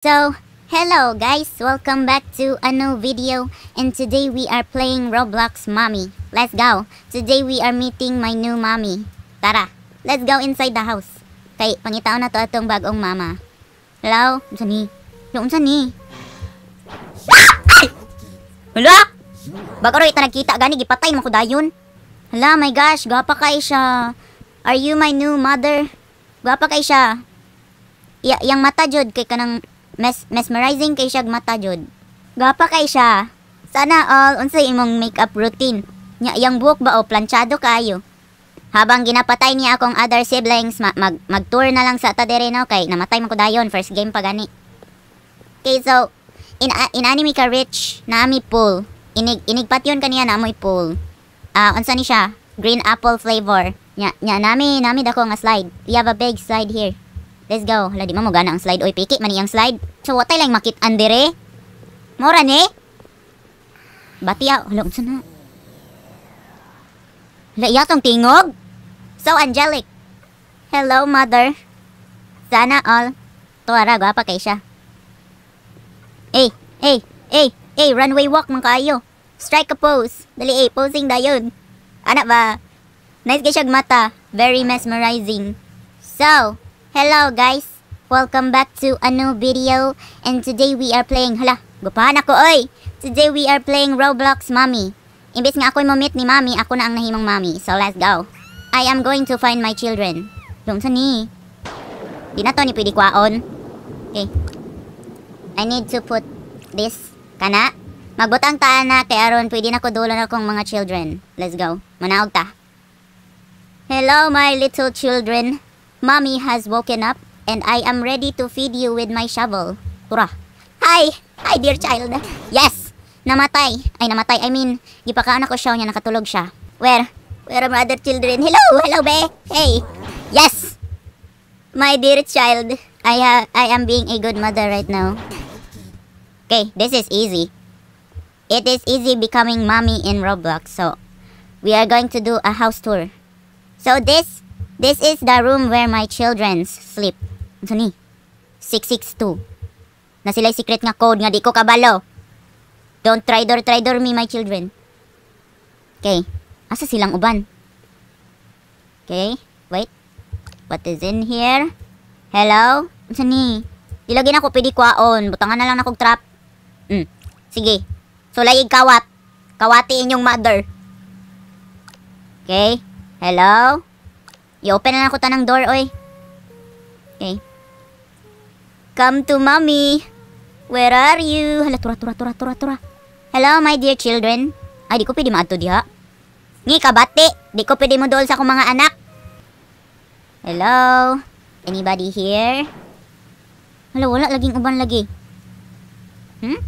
So, hello guys! Welcome back to a new video and today we are playing Roblox Mommy. Let's go! Today we are meeting my new mommy. Tara! Let's go inside the house. Kay, pangitao na to atong bagong mama. Hello? Unsa ni? Yung unsa ni? Hala! Bago rin ito nagkita gani, gipatay mo ko dayon. Hala, my gosh, gwapa kay siya. Are you my new mother? Gwapa kay siya. Y yang mata jod kay kanang Mes mesmerizing kay siya mata jud. Gapa kay siya. Sana all unsay imong makeup routine. Nya yang buhok ba o planchado kayo? Habang ginapatay niya akong other siblings, ma mag mag-tour na lang sa Tadere no kay namatay man ko dayon first game pa gani. Okay, so in in anime ka rich nami pool. Inig inigpat yon kaniya na moy pool. Ah, uh, unsa ni siya? Green apple flavor. Nya nya nami nami dako nga slide. We have a big slide here. Let's go. Hala, di mo gana ang slide. Oy, piki man iyang slide. So, watay lang makit andere. Mora ni. Bati aw. Ah. Hala, unsa na? Hala, iyatong tingog. So, angelic. Hello, mother. Sana all. Tuwara, gwapa kay siya. Hey, hey, hey, eh, runway walk man kayo. Strike a pose. Dali eh, posing dayon. Ana ba? Nice kay siya mata. Very mesmerizing. So, Hello guys! Welcome back to a new video and today we are playing Hala, gupahan ako oy! Today we are playing Roblox Mommy. Imbes nga ako'y mamit ni Mommy, ako na ang nahimang Mommy. So let's go. I am going to find my children. Lumsa ni. Di na to ni pwede kwaon. Okay. I need to put this kana. Magbutang ta na kay aron pwede na ko dulo na kong mga children. Let's go. Manaog ta. Hello my little children. Mommy has woken up and I am ready to feed you with my shovel. Tura. Hi! Hi, dear child! Yes! Namatay! Ay, namatay. I mean, gipakaan ko siya niya, nakatulog siya. Where? Where are my other children? Hello! Hello, be! Hey! Yes! My dear child, I, ha I am being a good mother right now. Okay, this is easy. It is easy becoming mommy in Roblox, so we are going to do a house tour. So this This is the room where my children sleep. Ano ni? 662. Na sila'y secret nga code nga di ko kabalo. Don't try door, try door me, my children. Okay. Asa silang uban? Okay. Wait. What is in here? Hello? Ano ni? Ilagay na ko pwede kwaon. Butangan na lang na kong trap. Mm. Sige. Sulayig kawat. Kawatiin yung mother. Okay. Hello? I-open na lang ko tanang door, oy. Okay. Come to mommy. Where are you? Hala, tura, tura, tura, tura, tura. Hello, my dear children. Ay, di ko pwede maadto diha. Ngi kabate, di ko pwede mo dool sa akong mga anak. Hello? Anybody here? Hala, wala laging uban lagi. Hmm?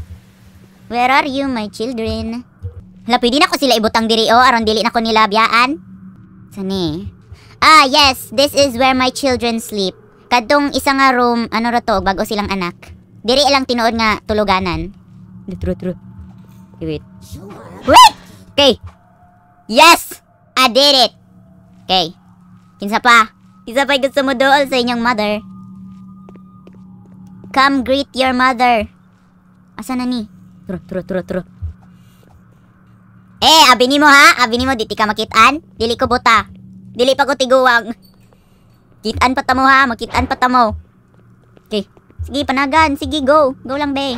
Where are you, my children? Hala, pwede na ko sila ibutang diri o, oh. aron dili na ko nila biyaan. Sani? Ah, yes. This is where my children sleep. Kadtong isa nga room, ano ra to, bago silang anak. Diri ilang tinuod nga tuluganan. True, true. Wait. Wait! Okay. Yes! I did it! Okay. Kinsa pa? Kinsa pa'y gusto mo dool sa inyong mother? Come greet your mother. Asa na ni? Turo, turo, turo, turo. Eh, abi mo ha? Abi ni mo, di ti ka makitaan? Dili ko buta. Dili pa ko tiguwang. Kitaan pa tamo ha, makitaan pa tamo. Okay. Sige, panagan. Sige, go. Go lang, be.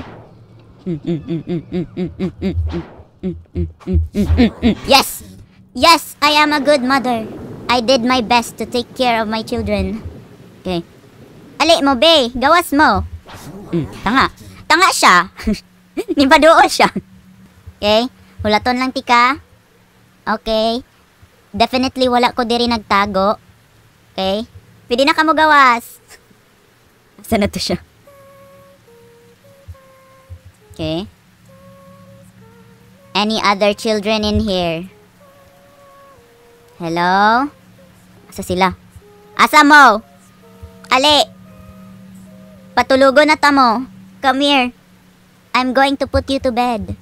Yes! Yes, I am a good mother. I did my best to take care of my children. Okay. Ali mo, be. Gawas mo. Hmm, tanga. Tanga siya. Nibadoon siya. Okay. Hulaton lang, tika. Okay. Definitely wala ko diri nagtago. Okay? Pwede na kamo gawas. Asa na to siya? Okay. Any other children in here? Hello? Asa sila? Asa mo? Ali! Patulogo na ta mo. Come here. I'm going to put you to bed.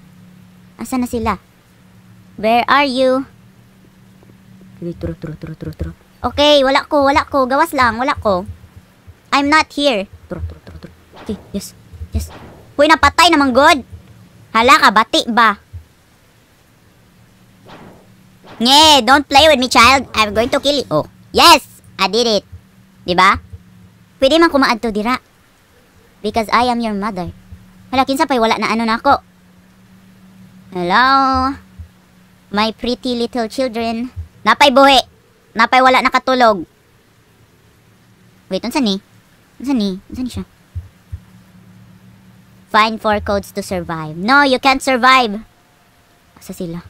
Asa na sila? Where are you? Sige, turo, turo, turo, turo, turot. Okay, wala ko, wala ko. Gawas lang, wala ko. I'm not here. Turo, turo, turo, turo. Okay, yes, yes. Uy, napatay naman, God. Hala ka, bati ba? Nye, don't play with me, child. I'm going to kill you. Oh, yes! I did it. Diba? Pwede man kumaad to, dira. Because I am your mother. Hala, kinsa pa'y wala na ano na ako. Hello? My pretty little children. Napay buhi. Napay wala nakatulog. Wait, unsan ni? Unsan ni? Unsan ni siya? Find four codes to survive. No, you can't survive. Asa sila?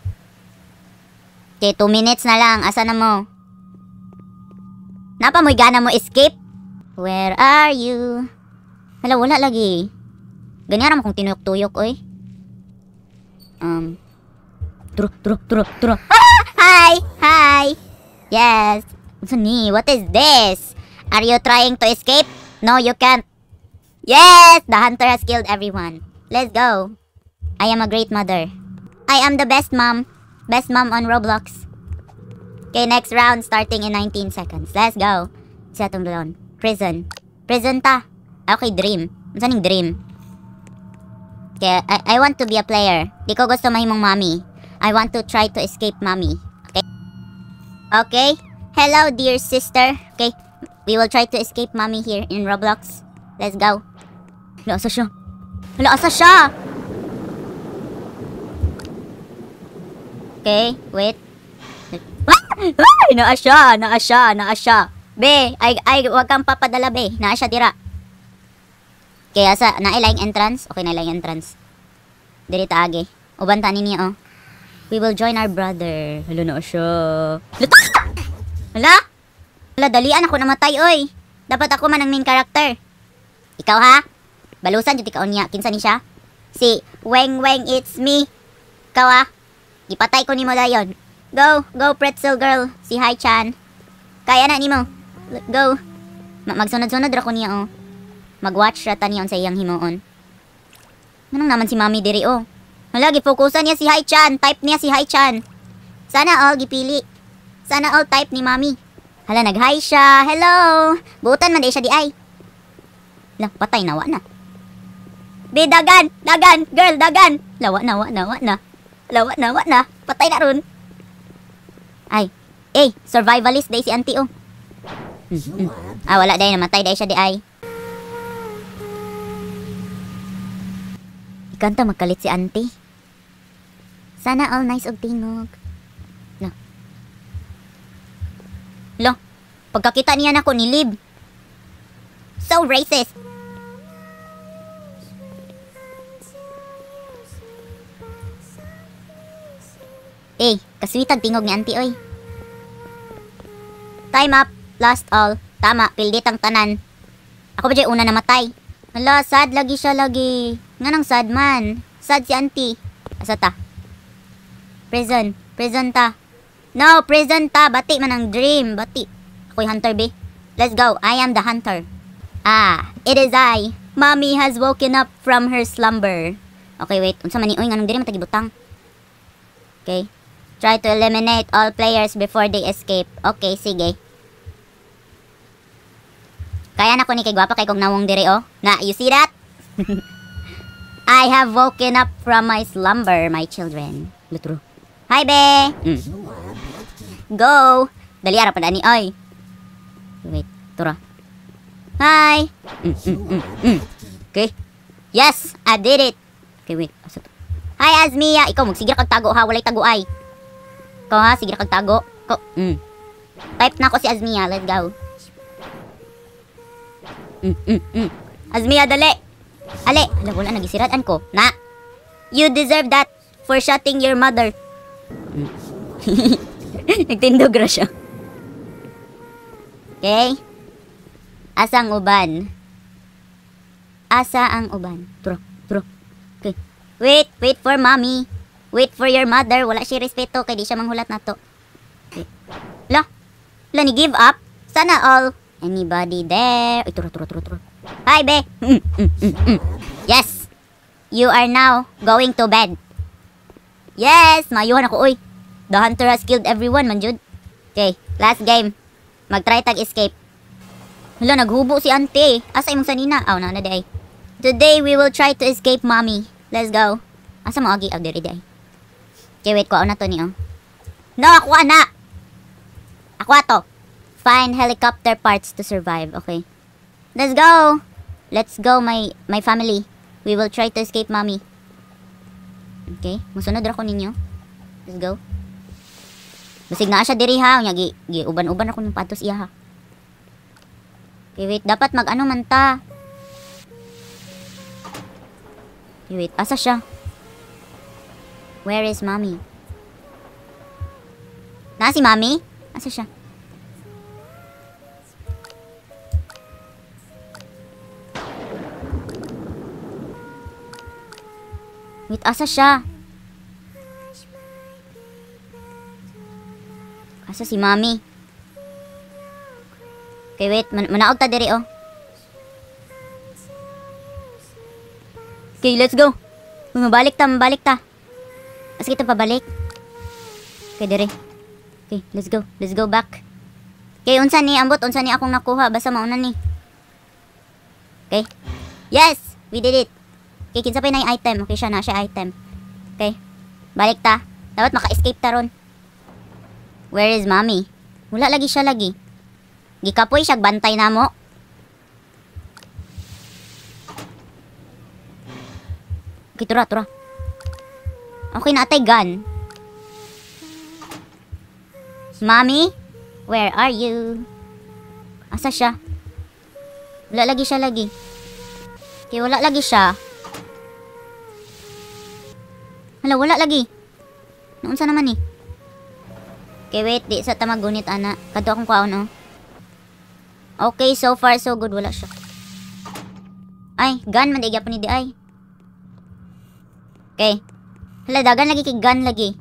Okay, two minutes na lang. Asa na mo? Napamoy gana mo escape? Where are you? Hala, wala lagi. Ganyan naman kung tinuyok-tuyok, oy. Um. Turo, turo, turo, turo. Ah! Hi! Hi! Yes! Sunny, what is this? Are you trying to escape? No, you can't. Yes! The hunter has killed everyone. Let's go. I am a great mother. I am the best mom. Best mom on Roblox. Okay, next round starting in 19 seconds. Let's go. Sa itong dalon. Prison. Prison ta. Okay, dream. Saan yung dream? Okay, I, I want to be a player. Di ko gusto mahimong mommy. I want to try to escape mommy. Okay? Hello, dear sister. Okay, we will try to escape mommy here in Roblox. Let's go. Hala, asa siya? Hala, asa siya? Okay, wait. Ay, naa siya, naa siya, naa siya. Be, ay, ay, wag kang papadala, be. Naa siya, tira. Okay, asa, nailang entrance? Okay, nailang entrance. Dirita, age. Ubantanin niya, oh. We will join our brother. Hala na siya. Hala? Hala, dalian ako namatay, oy. Dapat ako man ang main character. Ikaw ha? Balusan jud ikaw niya. Kinsa ni siya? Si Weng Weng It's Me. Ikaw ha? Ipatay ko ni mo dayon. Go, go pretzel girl. Si Hai Chan. Kaya na nimo. Go. Ma Magsunod-sunod ra ko niya oh. Mag-watch ra ta niyon sa iyang himuon. Manong naman si Mami diri oh. Hala, gifokusan niya si Hai-chan. Type niya si Hai-chan. Sana all gipili. Sana all type ni Mami. Hala, nag-hi siya. Hello! Butan man di eh, siya di ay. La, patay nawa na. Be, dagan! Dagan! Girl, dagan! Lawa nawa, nawa na, Lawa nawa na. Patay na ron. Ay. Eh, survivalist day si auntie oh. Mm-hmm. Ah, wala day namatay day siya di ay. Ikanta magkalit si auntie. Sana all nice og tingog. No. Lo. Pagkakita niya nako ni Lib. So racist. Eh, kasuitan tingog ni auntie oy. Time up. Last all. Tama, pilditang tanan. Ako ba una namatay? Hala, sad lagi siya lagi. Nga nang sad man. Sad si auntie. Asa ta? Prison. Prison ta. No, prison ta. Bati man ang dream. Bati. Ako'y hunter be. Let's go. I am the hunter. Ah, it is I. Mommy has woken up from her slumber. Okay, wait. Unsa man ni oy nganong diri matagibutang? Okay. Try to eliminate all players before they escape. Okay, sige. Kaya na ko ni kay gwapa kay kong nawong dire, oh. Na, you see that? I have woken up from my slumber, my children. Lutro. Hi, be! Mm. Go! Dali, ara pa ni Oy! Wait, tura. Hi! Mm, mm, mm, mm. Okay. Yes! I did it! Okay, wait. Asa to? Hi, Azmia! Ikaw, magsigira kag tago ha. Walay tago ay. Ko ha, sigira kag tago. Ko, mm. Type na ko si Azmia. Let's go. Mm, mm, mm. Azmia, dali! Ale, ala, wala an ko. Na! You deserve that for shutting your mother. Nagtindog ra siya. Okay? Asa ang uban? Asa ang uban? Tro, tro. Okay. Wait, wait for mommy. Wait for your mother. Wala si respeto kay di siya manghulat na to. Okay. La, la ni give up? Sana all. Anybody there? Ay, tro, tro, tro, tro. Hi, be. Mm, mm, mm, yes. You are now going to bed. Yes, mayuhan ako, oy. The hunter has killed everyone, manjud. Okay, last game. Mag-try tag escape. Wala, naghubo si ante. Eh. Asa imong sanina? Aw, oh, na na day. Today, we will try to escape mommy. Let's go. Asa mo agi? Aw, diri day. Okay, wait. Kuha na to niyo. Oh. No, ako na! Ako ato. Find helicopter parts to survive. Okay. Let's go! Let's go, my my family. We will try to escape mommy. Okay. Musunod ako ninyo. Let's go. Basig na siya diri ha. Unya gi, gi uban-uban ako ng patos iya ha. Okay, wait, dapat mag-ano man ta. Okay, wait, asa siya? Where is mommy? Na si mommy? Asa siya? Wait, asa siya? Asa si Mami? Okay, wait. Man manaog ta diri, oh. Okay, let's go. Uy, mabalik ta, mabalik ta. Asa kita pabalik? Okay, diri. Okay, let's go. Let's go back. Okay, unsa ni ambot, unsa ni akong nakuha. Basta mauna ni. Okay. Yes! We did it. Okay, kinsa pa yung item. Okay, siya na. Siya item. Okay. Balik ta. Dapat maka-escape ta ron. Where is mommy? Wala lagi siya lagi. Gikapoy siya bantay na mo. Okay, tura, tura. Okay na atay gun. Mommy, where are you? Asa siya? Wala lagi siya lagi. Okay, wala lagi siya. Hala, wala lagi. Naunsa naman eh. Okay, wait. Di sa tamagunit, ana. Kadto akong kwaon, oh. Okay, so far, so good. Wala siya. Ay, gun. Mandigya pa ni di ay. Okay. Hala, dagan lagi kay gun lagi.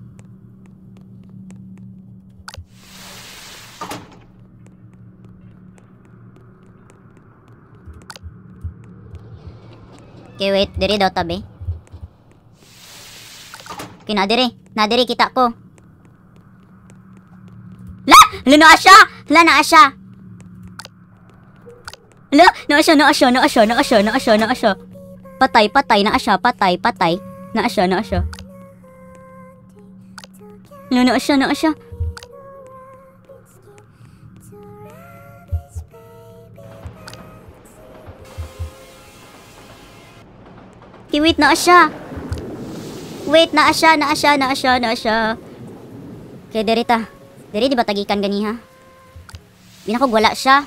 Okay, wait. Diri daw tabi. Okay, na diri. kita ko. Hala, Asha! siya! Hala, naa siya! Hala, naa siya, naa siya, naa siya, naa siya, naa siya, naa Patay, patay, naa Asha, patay, patay. Na Asha, naa Asha. Hala, naa siya, naa Asha. Okay, wait, na Asha. Wait, naa siya, naa siya, naa siya, naa siya. Okay, derita. Diri di ba tagikan ganiha? Binakog wala siya.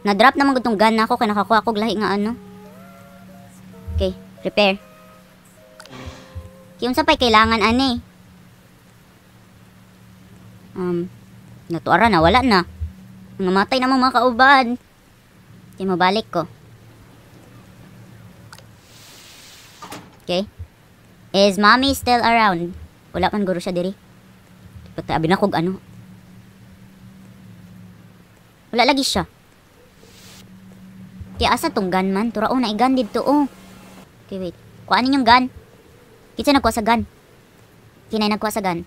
Na-drop naman gutong gun na ako kay nakakuha kog lahi nga ano. Okay, repair. sa pa'y kailangan ani? Um, natuara na, wala na. Namatay na mga kauban. Di mabalik ko. Okay. Is mommy still around? Wala kan guru siya diri. Pati abin ako ano. Wala lagi siya. Kaya asa tong gun man? Turao na i-gun dito oh. Okay wait. Kuanin yung gun. Kitsa nagkuha sa gun. Kinay nagkuha sa gun.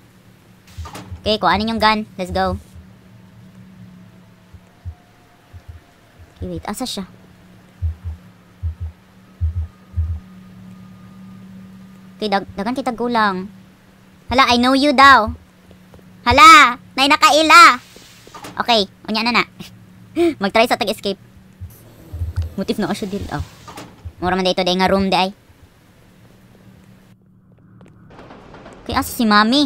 Okay, kuanin yung gun. Let's go. Okay wait. Asa siya? Okay, dag dagan kita gulang. Hala, I know you daw. Hala! Nay nakaila! Okay, unya na na. Magtry sa tag-escape. Motif na siya dil. Oh. Mura man dito day nga room day. Kay asa si Mami?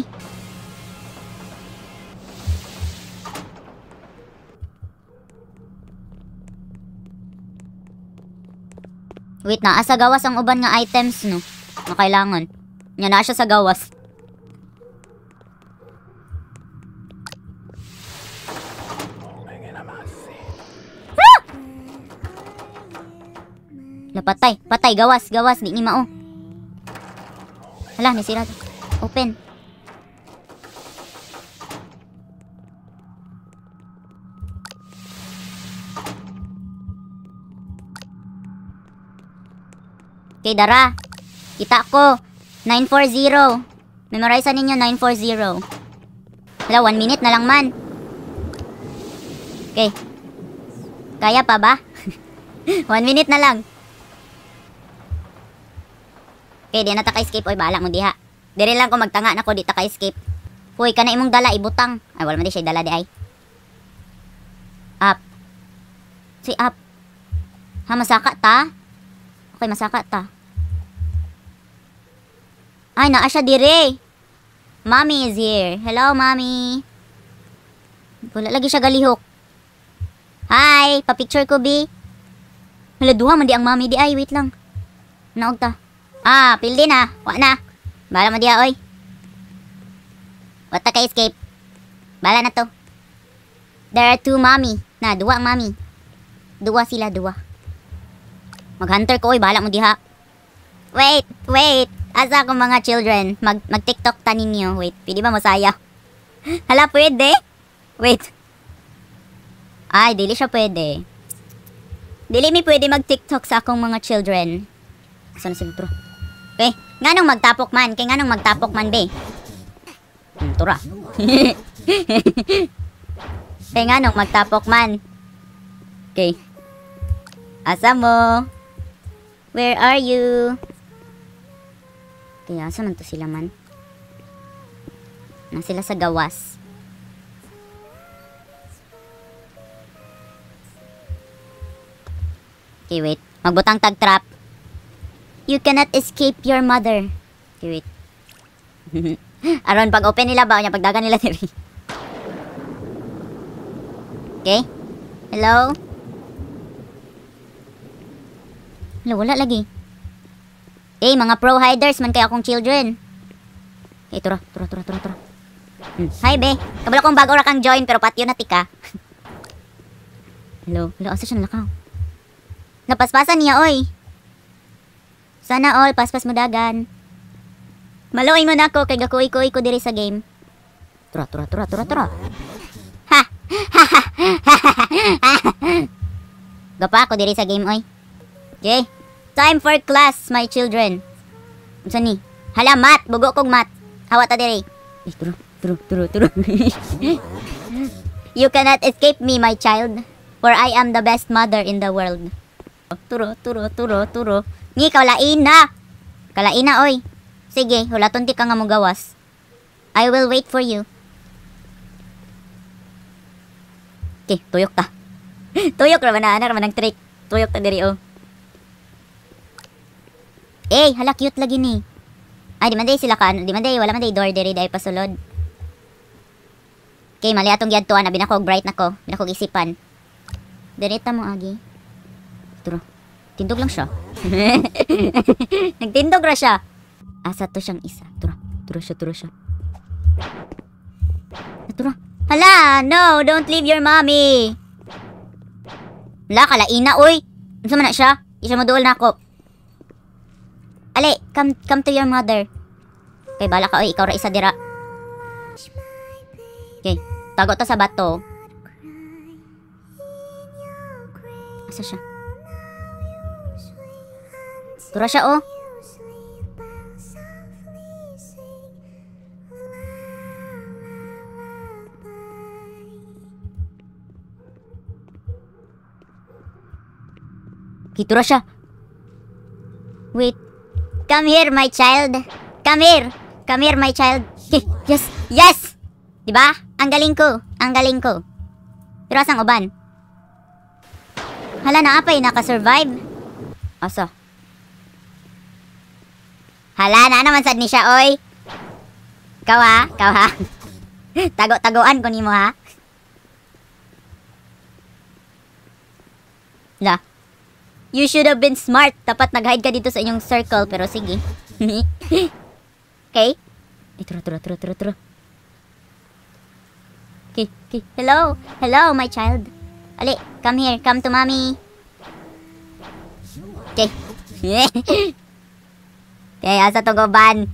Wait na, asa gawas ang uban nga items no. Makailangan. Nya na siya sa gawas. Napatay. Patay. Gawas. Gawas. Di ni mao. Hala, nasira. Open. Okay, dara. Kita ko. 940. Memorize ninyo 940. Hala, 1 minute na lang man. Okay. Kaya pa ba? 1 minute na lang. Kay di na ta ka-escape oy bala mo diha. Dire lang ko magtanga nako di ta ka-escape. Hoy kana imong dala ibutang. Ay wala man di siya dala di ay. Up. Si up. Ha masaka ta? Okay masaka ta. Ay naa siya dire. Mommy is here. Hello mommy. Wala lagi siya galihok. Hi, pa-picture ko bi. Hala duha man di ang mommy di ay wait lang. Naog ta. Ah, pildi na. Wa na. Bala mo diya, oy. Wata ka escape. Bala na to. There are two mommy. Na, duwa ang mommy. Duwa sila, duwa. Mag-hunter ko, oy. Bala mo diha. Wait, wait. Asa akong mga children? Mag, mag-tiktok ta ninyo. Wait, pwede ba masaya? Hala, pwede? Wait. Ay, dili siya pwede. Dili mi pwede mag-tiktok sa akong mga children. Saan na si Bro? Be, nganong magtapok man? Kay nganong magtapok man, be? Tura. Kay nganong magtapok man? Okay. Asa mo? Where are you? Kaya, asa man to sila man? Na sila sa gawas. Okay, wait. Magbutang tag trap. You cannot escape your mother. Okay, wait. Aron, pag open nila ba? Kanya, pagdagan nila diri. Okay. Hello? Hello, wala lagi. Hey, mga pro-hiders man kay akong children. Okay, tura, tura, tura, tura, tura. Hi, be. Kabalo kong bago ra kang join, pero patyo na tika. Hello? Hello, asa siya nalakaw? Napaspasan niya, oy. Sana all, paspas mo dagan. Maloy mo na ko, kay gakuikoy ko diri sa game. Tura, tura, tura, tura, tura. Ha! Ha! Ha! Ha! Gapa ako diri sa game, oy. Okay. Time for class, my children. Unsa ni? Hala, mat. Bugo kog mat. Hawa ta diri. Eh, turo, turo, turo, turo. you cannot escape me, my child. For I am the best mother in the world. Turo, turo, turo, turo. Ni, kalain na. Kalain na, oy. Sige, wala tonti ka nga mo gawas. I will wait for you. Okay, tuyok ta. tuyok raman na, ana raman ang trick. Tuyok ta diri, oh. Eh, hala, cute lagi ni. Ay, di man day sila ka. Di man day, wala man day door diri dahil pasulod. Okay, mali atong giadtuan na binakog bright na ko. Binakog isipan. Direta mo, Agi. Turo. Tindog lang siya. Nagtindog ra siya. Asa to siyang isa. Tura, tura siya, tura siya. Ah, tura. Hala, no, don't leave your mommy. Wala ka, laina, oy. Ano na siya? Isa mo duol na ako. Ale, come, come to your mother. Okay, bala ka, oy. Ikaw ra isa dira. Okay, tago to sa bato. Asa siya? Tura siya oh. Kitura siya. Wait. Come here, my child. Come here. Come here, my child. yes. Yes! Diba? Ang galing ko. Ang galing ko. Pero asang uban? Hala na apay, nakasurvive. Asa? Hala, na naman sad ni siya, oy. Ikaw ha, ikaw ha. Tago-taguan ko nimo ha. La. You should have been smart. Dapat nag-hide ka dito sa inyong circle, pero sige. okay? Turo, turo, turo, turo, turo. Okay, okay. Hello. Hello, my child. Ali, come here. Come to mommy. Okay. Kay asa tong uban?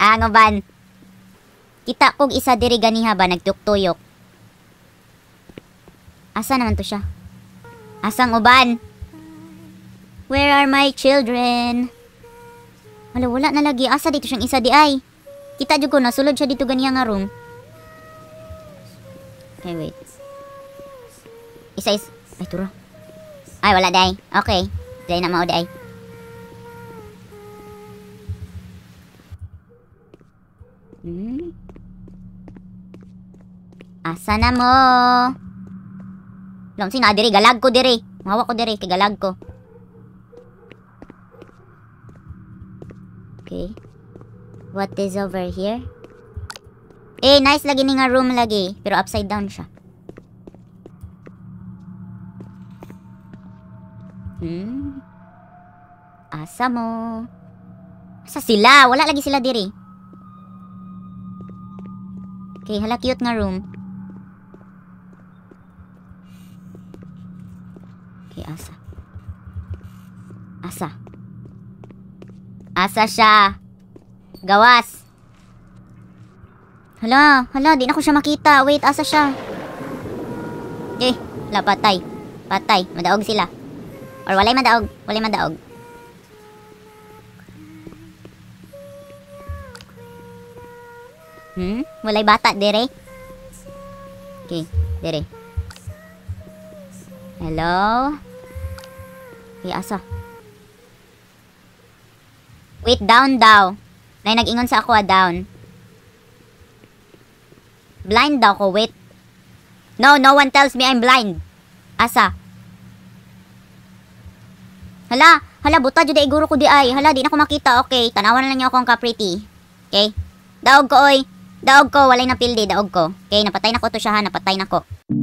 Ang ah, uban. Kita kog isa diri ganiha ba nagtuktuyok. Asa naman to siya? Asang uban? Where are my children? Wala, wala na lagi. Asa dito siyang isa di ay. Kita jud ko nasulod siya dito ganiya nga room. Okay, wait. Isa is... Ay, turo. Ay, wala day. Okay. Day na mao day. Asa na mo? Lam sina diri galag ko diri. Mawa ko diri kigalag ko. Okay. What is over here? Eh, nice lagi ni nga room lagi. Pero upside down siya. Hmm. Asa mo? Asa sila? Wala lagi sila diri. Okay, hala cute nga room. kay Asa. Asa. Asa siya. Gawas. Hala, hala, di na ko siya makita. Wait, asa siya? Eh, hala, patay. Patay, madaog sila. Or walay madaog, walay madaog. Hmm? Walay bata, dere? Okay, dere. Hello? Okay, asa? Wait, down daw. May nag-ingon sa ako, ah, down. Blind daw ko, wait. No, no one tells me I'm blind. Asa? Hala, hala, buta jud iguro ko di ay. Hala, di na ko makita. Okay, tanawan na lang niyo ako ang ka-pretty. Okay? Daog ko, oy. Daog ko, walay na pildi, daog ko. Okay, napatay na ko to siya ha, napatay na ko.